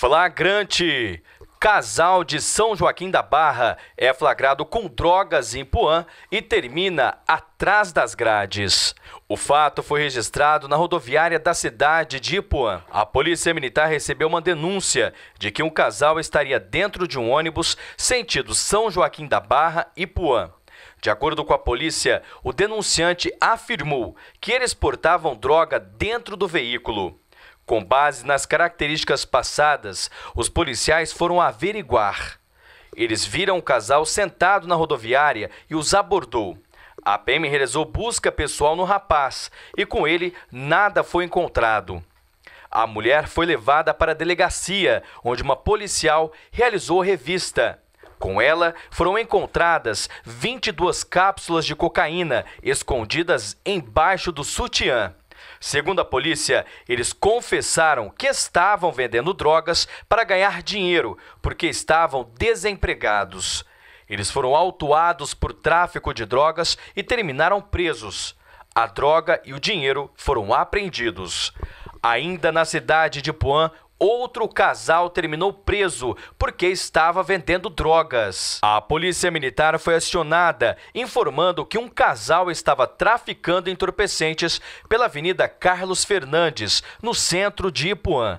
Flagrante. Casal de São Joaquim da Barra é flagrado com drogas em Puã e termina atrás das grades. O fato foi registrado na rodoviária da cidade de Ipuã. A polícia militar recebeu uma denúncia de que um casal estaria dentro de um ônibus sentido São Joaquim da Barra e Ipuã. De acordo com a polícia, o denunciante afirmou que eles portavam droga dentro do veículo. Com base nas características passadas, os policiais foram averiguar. Eles viram o casal sentado na rodoviária e os abordou. A PM realizou busca pessoal no rapaz e com ele nada foi encontrado. A mulher foi levada para a delegacia, onde uma policial realizou revista. Com ela foram encontradas 22 cápsulas de cocaína escondidas embaixo do sutiã. Segundo a polícia, eles confessaram que estavam vendendo drogas para ganhar dinheiro, porque estavam desempregados. Eles foram autuados por tráfico de drogas e terminaram presos. A droga e o dinheiro foram apreendidos. Ainda na cidade de Puan, outro casal terminou preso porque estava vendendo drogas. A polícia militar foi acionada, informando que um casal estava traficando entorpecentes pela Avenida Carlos Fernandes, no centro de Ipuã.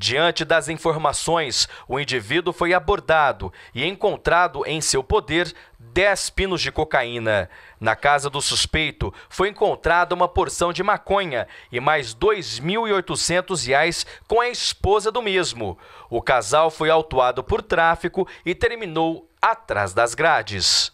Diante das informações, o indivíduo foi abordado e encontrado em seu poder 10 pinos de cocaína. Na casa do suspeito foi encontrada uma porção de maconha e mais R$ 2.800 com a esposa do mesmo. O casal foi autuado por tráfico e terminou atrás das grades.